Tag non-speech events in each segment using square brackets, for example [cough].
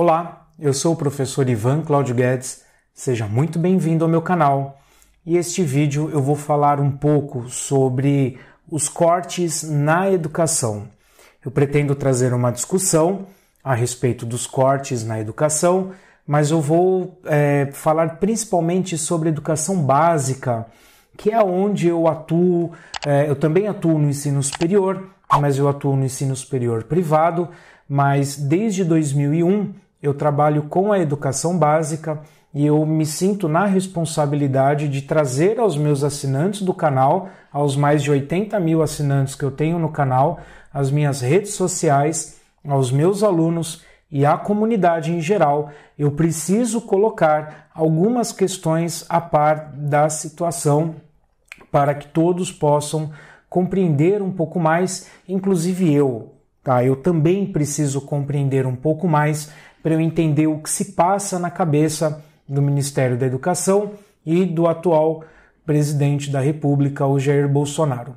Olá, eu sou o professor Ivan Claudio Guedes, seja muito bem-vindo ao meu canal. E este vídeo eu vou falar um pouco sobre os cortes na educação. Eu pretendo trazer uma discussão a respeito dos cortes na educação, mas eu vou é, falar principalmente sobre educação básica, que é onde eu atuo. É, eu também atuo no ensino superior, mas eu atuo no ensino superior privado. Mas desde 2001 eu trabalho com a educação básica e eu me sinto na responsabilidade de trazer aos meus assinantes do canal, aos mais de 80 mil assinantes que eu tenho no canal, as minhas redes sociais, aos meus alunos e à comunidade em geral, eu preciso colocar algumas questões a par da situação para que todos possam compreender um pouco mais, inclusive eu. Tá? Eu também preciso compreender um pouco mais para eu entender o que se passa na cabeça do Ministério da Educação e do atual presidente da República, o Jair Bolsonaro.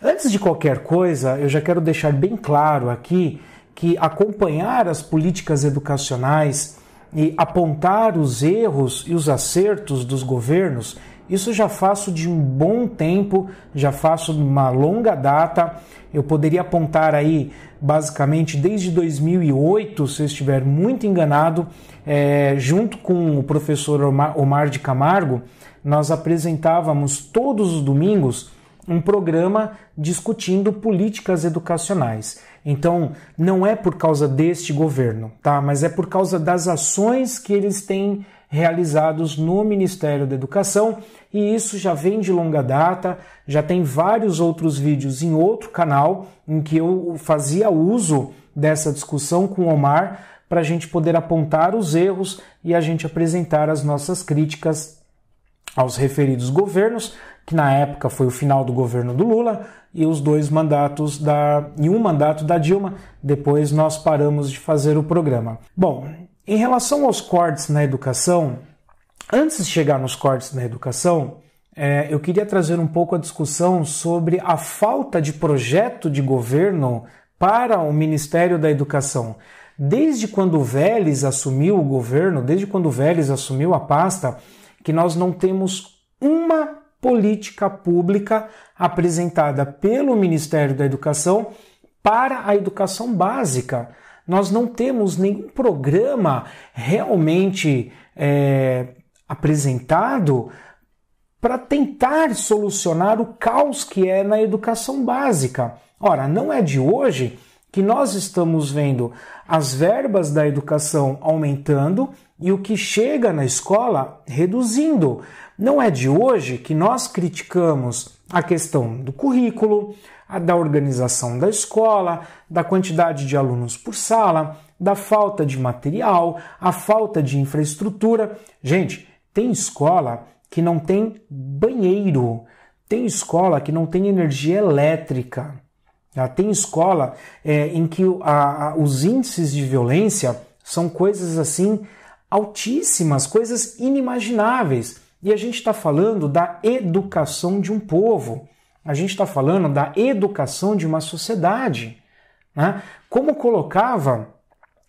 Antes de qualquer coisa, eu já quero deixar bem claro aqui que acompanhar as políticas educacionais e apontar os erros e os acertos dos governos isso já faço de um bom tempo, já faço de uma longa data. Eu poderia apontar aí, basicamente, desde 2008, se eu estiver muito enganado, é, junto com o professor Omar de Camargo, nós apresentávamos todos os domingos um programa discutindo políticas educacionais. Então, não é por causa deste governo, tá? Mas é por causa das ações que eles têm realizados no Ministério da Educação e isso já vem de longa data, já tem vários outros vídeos em outro canal em que eu fazia uso dessa discussão com o Omar para a gente poder apontar os erros e a gente apresentar as nossas críticas aos referidos governos, que na época foi o final do governo do Lula e os dois mandatos da e um mandato da Dilma. Depois nós paramos de fazer o programa. Bom, em relação aos cortes na educação, antes de chegar nos cortes na educação, é, eu queria trazer um pouco a discussão sobre a falta de projeto de governo para o Ministério da Educação. Desde quando Vélez assumiu o governo, desde quando Vélez assumiu a pasta, que nós não temos uma política pública apresentada pelo Ministério da Educação para a educação básica. Nós não temos nenhum programa realmente é, apresentado para tentar solucionar o caos que é na educação básica. Ora, não é de hoje que nós estamos vendo as verbas da educação aumentando e o que chega na escola reduzindo. Não é de hoje que nós criticamos a questão do currículo, a da organização da escola, da quantidade de alunos por sala, da falta de material, a falta de infraestrutura. Gente, tem escola que não tem banheiro, tem escola que não tem energia elétrica, tá? tem escola é, em que a, a, os índices de violência são coisas assim altíssimas, coisas inimagináveis. E a gente está falando da educação de um povo. A gente está falando da educação de uma sociedade. Né? Como colocava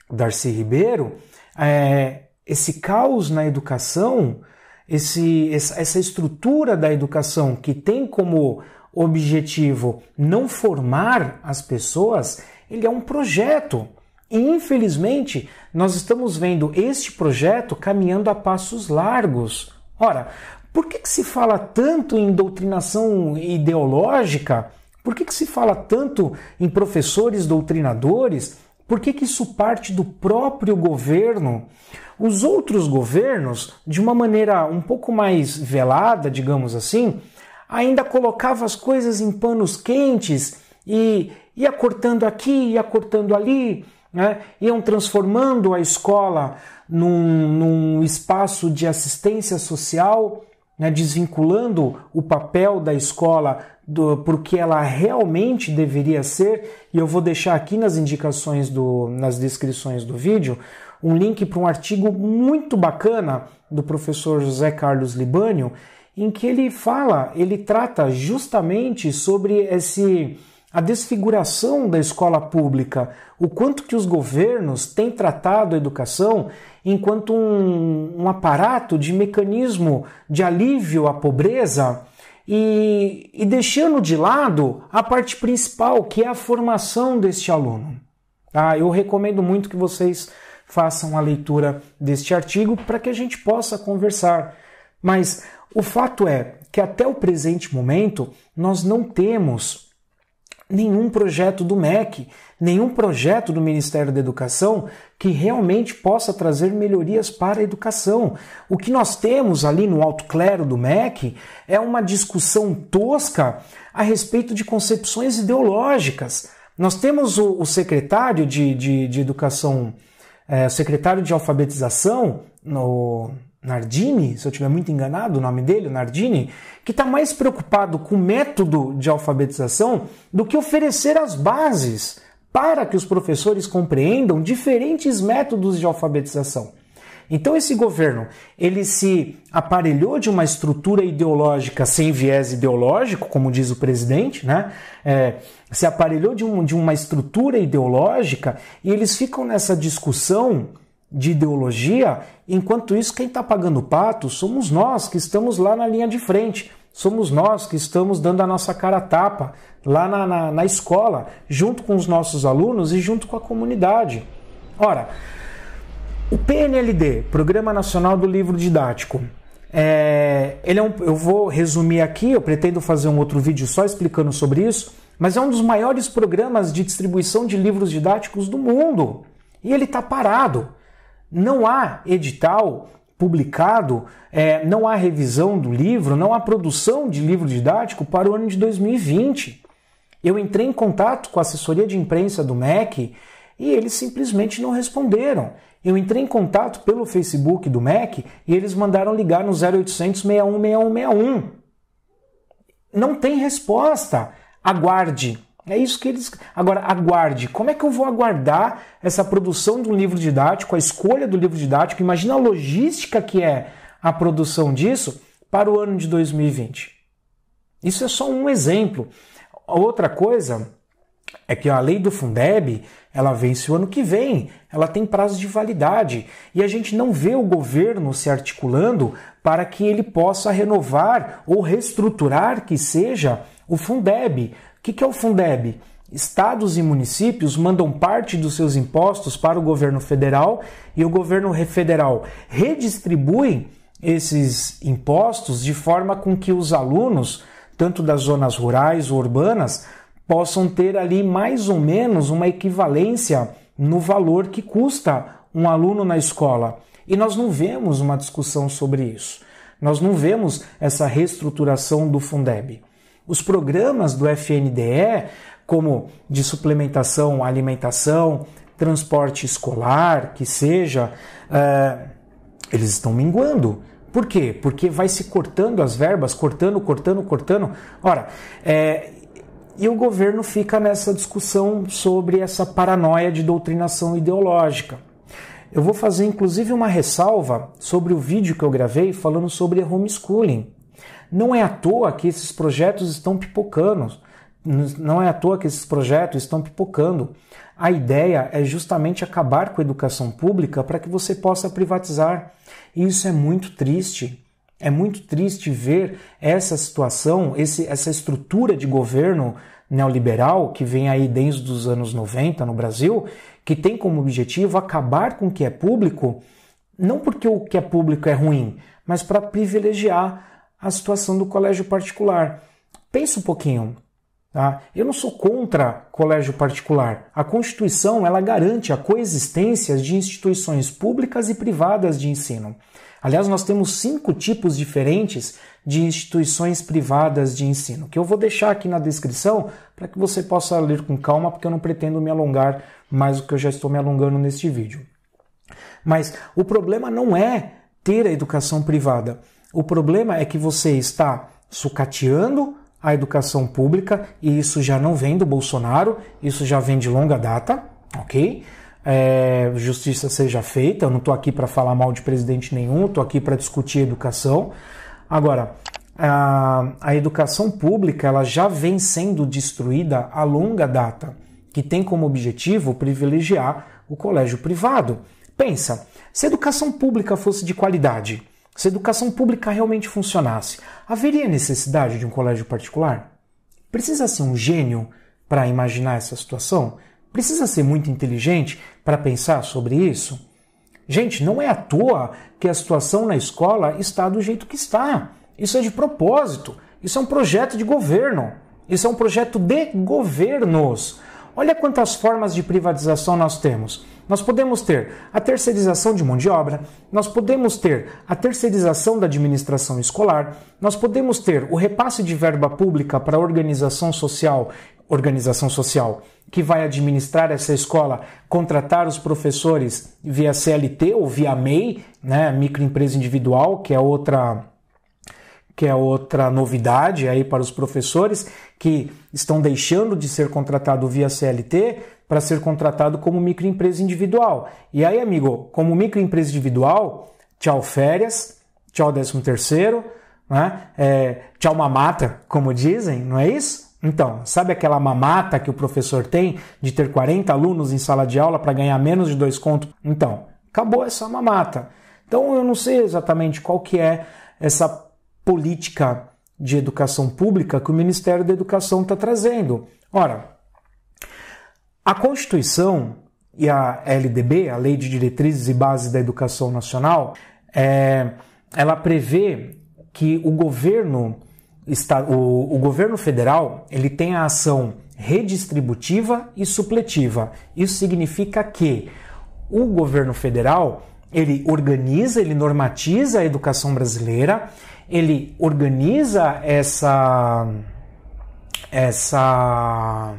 Darcy Ribeiro, é, esse caos na educação, esse, essa estrutura da educação que tem como objetivo não formar as pessoas, ele é um projeto. E infelizmente, nós estamos vendo este projeto caminhando a passos largos. Ora, por que, que se fala tanto em doutrinação ideológica? Por que, que se fala tanto em professores doutrinadores? Por que, que isso parte do próprio governo? Os outros governos, de uma maneira um pouco mais velada, digamos assim, ainda colocava as coisas em panos quentes e ia cortando aqui, ia cortando ali, né? iam transformando a escola num, num espaço de assistência social né, desvinculando o papel da escola do porque ela realmente deveria ser, e eu vou deixar aqui nas indicações do nas descrições do vídeo um link para um artigo muito bacana do professor José Carlos Libânio, em que ele fala, ele trata justamente sobre esse a desfiguração da escola pública, o quanto que os governos têm tratado a educação enquanto um, um aparato de mecanismo de alívio à pobreza e, e deixando de lado a parte principal, que é a formação deste aluno. Tá? eu recomendo muito que vocês façam a leitura deste artigo para que a gente possa conversar. Mas o fato é que até o presente momento nós não temos nenhum projeto do MEC, nenhum projeto do Ministério da Educação que realmente possa trazer melhorias para a educação. O que nós temos ali no alto clero do MEC é uma discussão tosca a respeito de concepções ideológicas. Nós temos o, o secretário de, de, de Educação, é, secretário de Alfabetização no, Nardini, se eu estiver muito enganado, o nome dele, Nardini, que está mais preocupado com o método de alfabetização do que oferecer as bases para que os professores compreendam diferentes métodos de alfabetização. Então esse governo, ele se aparelhou de uma estrutura ideológica sem viés ideológico, como diz o presidente, né? É, se aparelhou de, um, de uma estrutura ideológica e eles ficam nessa discussão de ideologia, enquanto isso, quem está pagando o pato somos nós que estamos lá na linha de frente, somos nós que estamos dando a nossa cara a tapa lá na, na, na escola, junto com os nossos alunos e junto com a comunidade. Ora, o PNLD, Programa Nacional do Livro Didático, é, ele é um, eu vou resumir aqui, eu pretendo fazer um outro vídeo só explicando sobre isso, mas é um dos maiores programas de distribuição de livros didáticos do mundo. E ele está parado não há edital publicado, é, não há revisão do livro, não há produção de livro didático para o ano de 2020. Eu entrei em contato com a assessoria de imprensa do MEC e eles simplesmente não responderam. Eu entrei em contato pelo Facebook do MEC e eles mandaram ligar no 0800 616161. Não tem resposta. Aguarde. É isso que eles. Agora, aguarde. Como é que eu vou aguardar essa produção de um livro didático, a escolha do livro didático? Imagina a logística que é a produção disso para o ano de 2020. Isso é só um exemplo. Outra coisa é que a lei do Fundeb ela vence o ano que vem, ela tem prazo de validade e a gente não vê o governo se articulando para que ele possa renovar ou reestruturar que seja o Fundeb que, que é o Fundeb? Estados e municípios mandam parte dos seus impostos para o governo federal e o governo federal redistribui esses impostos de forma com que os alunos, tanto das zonas rurais ou urbanas, possam ter ali mais ou menos uma equivalência no valor que custa um aluno na escola. E nós não vemos uma discussão sobre isso. Nós não vemos essa reestruturação do Fundeb. Os programas do FNDE, como de suplementação, alimentação, transporte escolar, que seja, eh, eles estão minguando. Por quê? Porque vai se cortando as verbas, cortando, cortando, cortando. Ora, é, e o governo fica nessa discussão sobre essa paranoia de doutrinação ideológica. Eu vou fazer inclusive uma ressalva sobre o vídeo que eu gravei falando sobre homeschooling. Não é à toa que esses projetos estão pipocando. Não é à toa que esses projetos estão pipocando. A ideia é justamente acabar com a educação pública para que você possa privatizar. E isso é muito triste. É muito triste ver essa situação, esse, essa estrutura de governo neoliberal que vem aí desde os anos 90 no Brasil, que tem como objetivo acabar com o que é público, não porque o que é público é ruim, mas para privilegiar a situação do colégio particular. Pensa um pouquinho. Tá? Eu não sou contra colégio particular. A Constituição ela garante a coexistência de instituições públicas e privadas de ensino. Aliás, nós temos cinco tipos diferentes de instituições privadas de ensino, que eu vou deixar aqui na descrição para que você possa ler com calma, porque eu não pretendo me alongar mais do que eu já estou me alongando neste vídeo. Mas o problema não é ter a educação privada. O problema é que você está sucateando a educação pública e isso já não vem do Bolsonaro, isso já vem de longa data, ok? É, justiça seja feita, eu não estou aqui para falar mal de presidente nenhum, estou aqui para discutir educação. Agora, a, a educação pública ela já vem sendo destruída a longa data, que tem como objetivo privilegiar o colégio privado. Pensa, se a educação pública fosse de qualidade, se a educação pública realmente funcionasse, haveria necessidade de um colégio particular? Precisa ser um gênio para imaginar essa situação? Precisa ser muito inteligente para pensar sobre isso? Gente, não é à toa que a situação na escola está do jeito que está. Isso é de propósito. Isso é um projeto de governo. Isso é um projeto de governos. Olha quantas formas de privatização nós temos. Nós podemos ter a terceirização de mão de obra, nós podemos ter a terceirização da administração escolar, nós podemos ter o repasse de verba pública para a organização social, organização social que vai administrar essa escola, contratar os professores via CLT ou via MEI, né, microempresa individual, que é outra que é outra novidade aí para os professores que estão deixando de ser contratado via CLT para ser contratado como microempresa individual. E aí, amigo, como microempresa individual, tchau férias, tchau 13 terceiro, né? É, tchau mamata, como dizem, não é isso? Então, sabe aquela mamata que o professor tem de ter 40 alunos em sala de aula para ganhar menos de dois contos? Então, acabou essa mamata. Então, eu não sei exatamente qual que é essa política de educação pública que o Ministério da Educação está trazendo. Ora, a Constituição e a LDB, a Lei de Diretrizes e Bases da Educação Nacional, é, ela prevê que o governo está, o, o governo federal ele tem a ação redistributiva e supletiva. Isso significa que o governo federal ele organiza, ele normatiza a educação brasileira ele organiza essa essa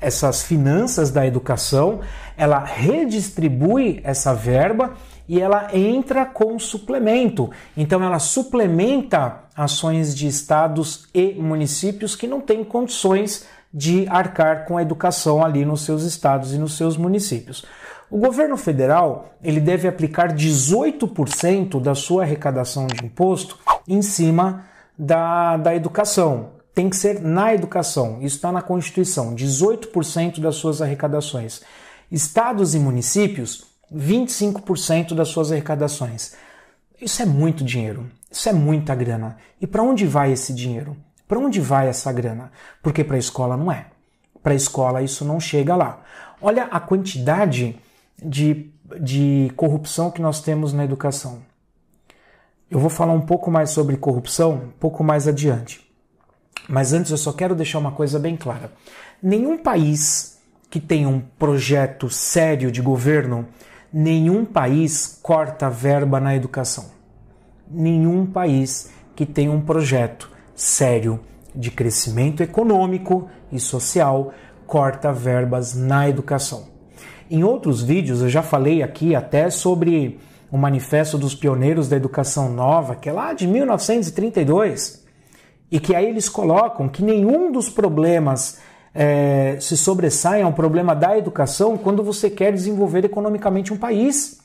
essas finanças da educação, ela redistribui essa verba e ela entra com suplemento. Então ela suplementa ações de estados e municípios que não têm condições de arcar com a educação ali nos seus estados e nos seus municípios. O governo federal ele deve aplicar 18% da sua arrecadação de imposto em cima da, da educação. Tem que ser na educação, isso está na Constituição, 18% das suas arrecadações. Estados e municípios, 25% das suas arrecadações. Isso é muito dinheiro, isso é muita grana. E para onde vai esse dinheiro? Para onde vai essa grana? Porque para a escola não é. Para a escola isso não chega lá. Olha a quantidade de, de corrupção que nós temos na educação. Eu vou falar um pouco mais sobre corrupção um pouco mais adiante. Mas antes eu só quero deixar uma coisa bem clara. Nenhum país que tem um projeto sério de governo, nenhum país corta verba na educação. Nenhum país que tem um projeto sério de crescimento econômico e social corta verbas na educação. Em outros vídeos eu já falei aqui até sobre o Manifesto dos Pioneiros da Educação Nova, que é lá de 1932, e que aí eles colocam que nenhum dos problemas é, se sobressai ao problema da educação quando você quer desenvolver economicamente um país.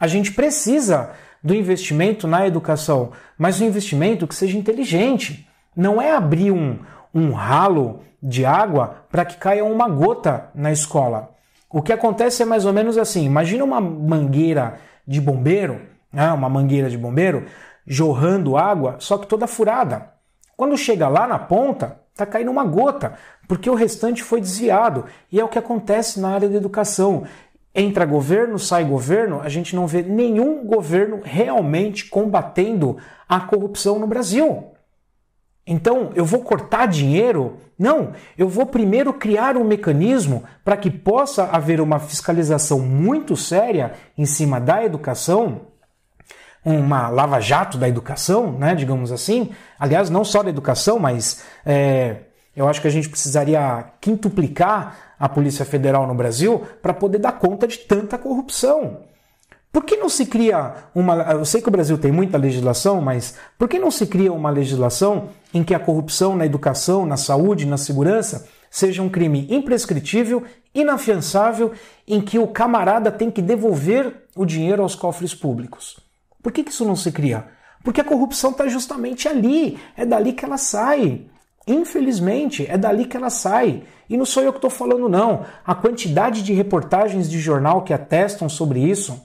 A gente precisa do investimento na educação, mas um investimento que seja inteligente. Não é abrir um, um ralo de água para que caia uma gota na escola. O que acontece é mais ou menos assim: imagina uma mangueira de bombeiro, né, uma mangueira de bombeiro, jorrando água, só que toda furada. Quando chega lá na ponta, está caindo uma gota, porque o restante foi desviado. E é o que acontece na área da educação. Entra governo, sai governo, a gente não vê nenhum governo realmente combatendo a corrupção no Brasil. Então eu vou cortar dinheiro? Não, eu vou primeiro criar um mecanismo para que possa haver uma fiscalização muito séria em cima da educação, uma lava-jato da educação, né, digamos assim. Aliás, não só da educação, mas é, eu acho que a gente precisaria quintuplicar a Polícia Federal no Brasil para poder dar conta de tanta corrupção. Por que não se cria uma. Eu sei que o Brasil tem muita legislação, mas por que não se cria uma legislação em que a corrupção na educação, na saúde, na segurança seja um crime imprescritível, inafiançável, em que o camarada tem que devolver o dinheiro aos cofres públicos? Por que, que isso não se cria? Porque a corrupção está justamente ali, é dali que ela sai. Infelizmente, é dali que ela sai. E não sou eu que estou falando, não. A quantidade de reportagens de jornal que atestam sobre isso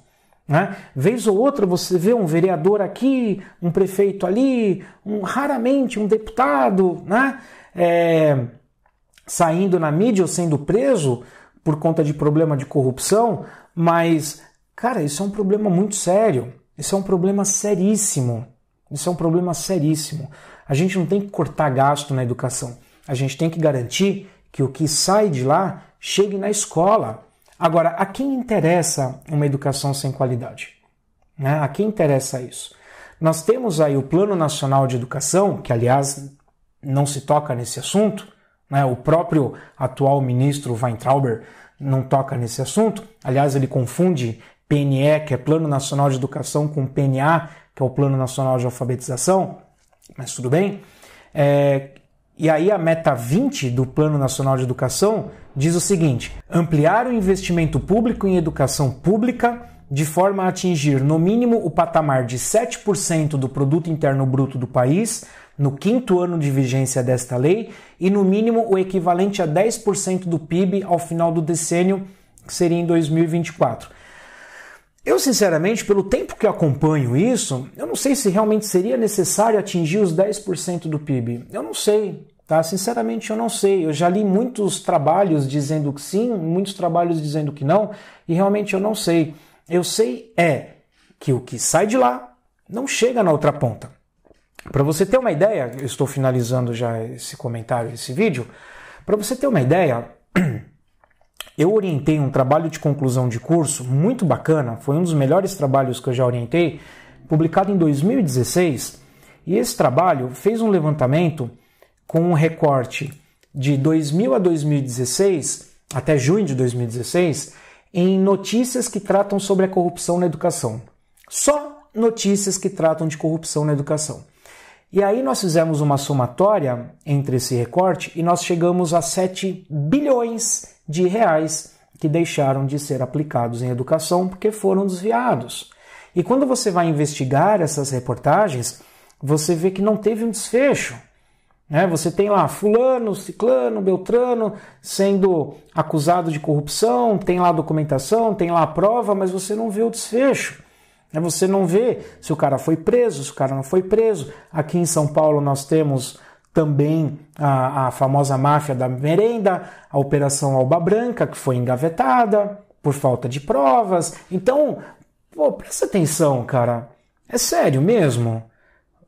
né? Vez ou outra você vê um vereador aqui, um prefeito ali, um, raramente um deputado né? É, saindo na mídia ou sendo preso por conta de problema de corrupção, mas, cara, isso é um problema muito sério. Isso é um problema seríssimo. Isso é um problema seríssimo. A gente não tem que cortar gasto na educação. A gente tem que garantir que o que sai de lá chegue na escola Agora, a quem interessa uma educação sem qualidade? Né? A quem interessa isso? Nós temos aí o Plano Nacional de Educação, que aliás não se toca nesse assunto, né? o próprio atual ministro Weintraub não toca nesse assunto, aliás, ele confunde PNE, que é Plano Nacional de Educação, com PNA, que é o Plano Nacional de Alfabetização, mas tudo bem. É, e aí a meta 20 do Plano Nacional de Educação diz o seguinte: ampliar o investimento público em educação pública de forma a atingir no mínimo o patamar de 7% do produto interno bruto do país no quinto ano de vigência desta lei e no mínimo o equivalente a 10% do PIB ao final do decênio, que seria em 2024. Eu, sinceramente, pelo tempo que acompanho isso, eu não sei se realmente seria necessário atingir os 10% do PIB. Eu não sei. Tá? Sinceramente, eu não sei. Eu já li muitos trabalhos dizendo que sim, muitos trabalhos dizendo que não, e realmente eu não sei. Eu sei é que o que sai de lá não chega na outra ponta. Para você ter uma ideia, eu estou finalizando já esse comentário, esse vídeo. Para você ter uma ideia, [clears throat] eu orientei um trabalho de conclusão de curso muito bacana, foi um dos melhores trabalhos que eu já orientei, publicado em 2016, e esse trabalho fez um levantamento com um recorte de 2000 a 2016, até junho de 2016, em notícias que tratam sobre a corrupção na educação. Só notícias que tratam de corrupção na educação. E aí nós fizemos uma somatória entre esse recorte e nós chegamos a 7 bilhões de reais que deixaram de ser aplicados em educação porque foram desviados. E quando você vai investigar essas reportagens, você vê que não teve um desfecho. Né? Você tem lá fulano, ciclano, beltrano sendo acusado de corrupção, tem lá documentação, tem lá prova, mas você não vê o desfecho. Né? Você não vê se o cara foi preso, se o cara não foi preso. Aqui em São Paulo nós temos também a, a famosa máfia da merenda, a Operação Alba Branca, que foi engavetada por falta de provas. Então, pô, presta atenção, cara. É sério mesmo?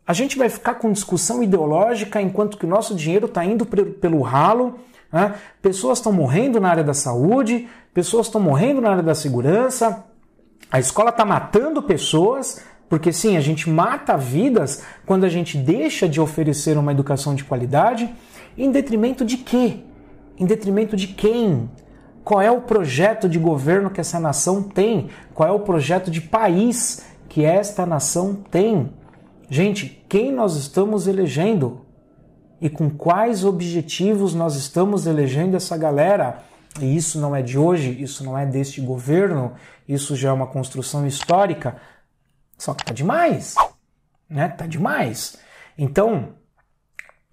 a gente vai ficar com discussão ideológica enquanto que o nosso dinheiro está indo pelo ralo. Né? Pessoas estão morrendo na área da saúde, pessoas estão morrendo na área da segurança, a escola está matando pessoas, porque sim, a gente mata vidas quando a gente deixa de oferecer uma educação de qualidade, em detrimento de quê? Em detrimento de quem? Qual é o projeto de governo que essa nação tem? Qual é o projeto de país que esta nação tem? Gente, quem nós estamos elegendo? E com quais objetivos nós estamos elegendo essa galera? E isso não é de hoje, isso não é deste governo, isso já é uma construção histórica. Só que tá demais, né? Tá demais. Então,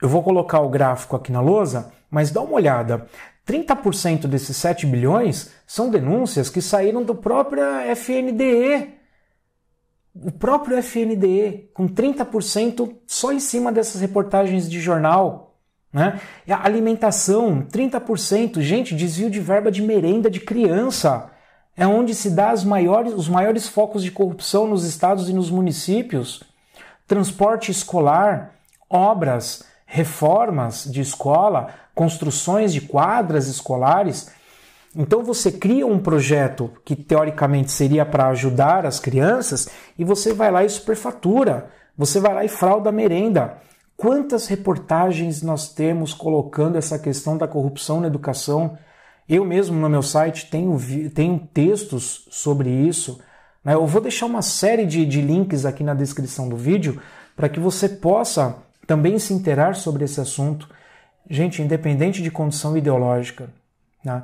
eu vou colocar o gráfico aqui na lousa, mas dá uma olhada. 30% desses 7 bilhões são denúncias que saíram do próprio FNDE, o próprio FNDE, com 30% só em cima dessas reportagens de jornal. Né? alimentação, 30%. Gente, desvio de verba de merenda de criança. É onde se dá maiores, os maiores focos de corrupção nos estados e nos municípios. Transporte escolar, obras, reformas de escola, construções de quadras escolares. Então você cria um projeto que teoricamente seria para ajudar as crianças e você vai lá e superfatura, você vai lá e frauda a merenda. Quantas reportagens nós temos colocando essa questão da corrupção na educação? Eu mesmo no meu site tenho, tenho textos sobre isso. Né? Eu vou deixar uma série de, de links aqui na descrição do vídeo para que você possa também se interar sobre esse assunto. Gente, independente de condição ideológica. Né?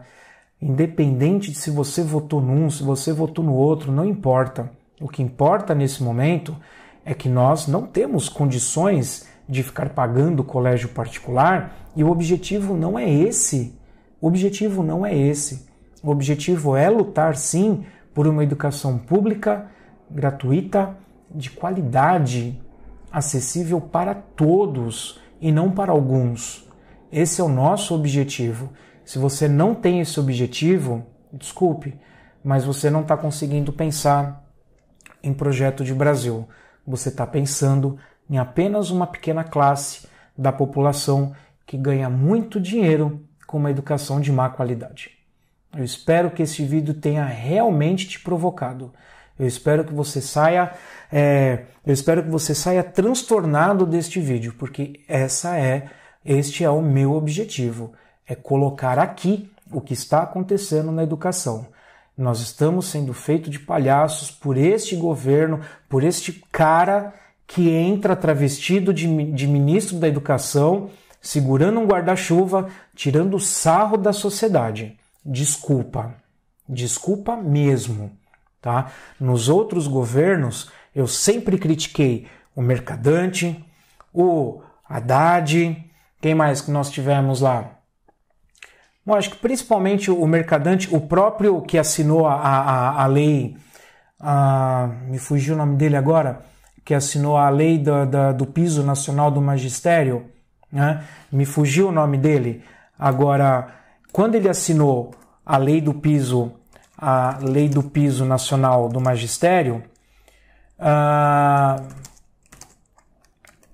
Independente de se você votou num, se você votou no outro, não importa. O que importa nesse momento é que nós não temos condições de ficar pagando colégio particular e o objetivo não é esse. O objetivo não é esse. O objetivo é lutar sim por uma educação pública, gratuita, de qualidade, acessível para todos e não para alguns. Esse é o nosso objetivo. Se você não tem esse objetivo, desculpe, mas você não está conseguindo pensar em projeto de Brasil. Você está pensando em apenas uma pequena classe da população que ganha muito dinheiro com uma educação de má qualidade. Eu espero que esse vídeo tenha realmente te provocado. Eu espero que você saia, é, eu espero que você saia transtornado deste vídeo, porque essa é, este é o meu objetivo é colocar aqui o que está acontecendo na educação. Nós estamos sendo feitos de palhaços por este governo, por este cara que entra travestido de, de ministro da educação, segurando um guarda-chuva, tirando o sarro da sociedade. Desculpa. Desculpa mesmo. Tá? Nos outros governos, eu sempre critiquei o Mercadante, o Haddad, quem mais que nós tivemos lá? Bom, acho que principalmente o mercadante, o próprio que assinou a, a, a lei, a, me fugiu o nome dele agora, que assinou a lei da, do piso nacional do magistério, né? me fugiu o nome dele. Agora, quando ele assinou a lei do piso, a lei do piso nacional do magistério, ah,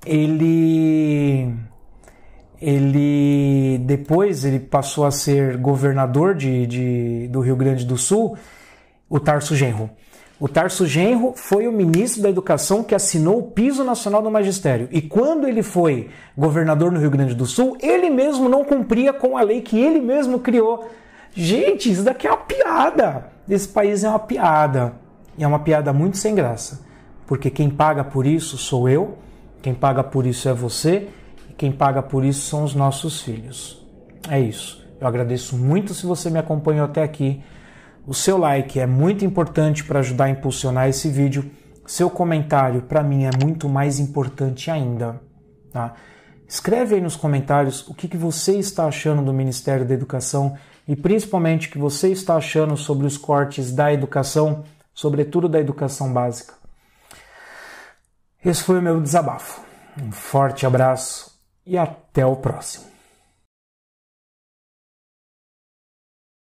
ele ele depois ele passou a ser governador de, de, do Rio Grande do Sul, o Tarso Genro. O Tarso Genro foi o ministro da Educação que assinou o piso nacional do magistério. E quando ele foi governador no Rio Grande do Sul, ele mesmo não cumpria com a lei que ele mesmo criou. Gente, isso daqui é uma piada. Esse país é uma piada. E é uma piada muito sem graça. Porque quem paga por isso sou eu, quem paga por isso é você, quem paga por isso são os nossos filhos. É isso. Eu agradeço muito se você me acompanhou até aqui. O seu like é muito importante para ajudar a impulsionar esse vídeo. Seu comentário para mim é muito mais importante ainda. Tá? Escreve aí nos comentários o que, que você está achando do Ministério da Educação e principalmente o que você está achando sobre os cortes da educação, sobretudo da educação básica. Esse foi o meu desabafo. Um forte abraço e até o próximo.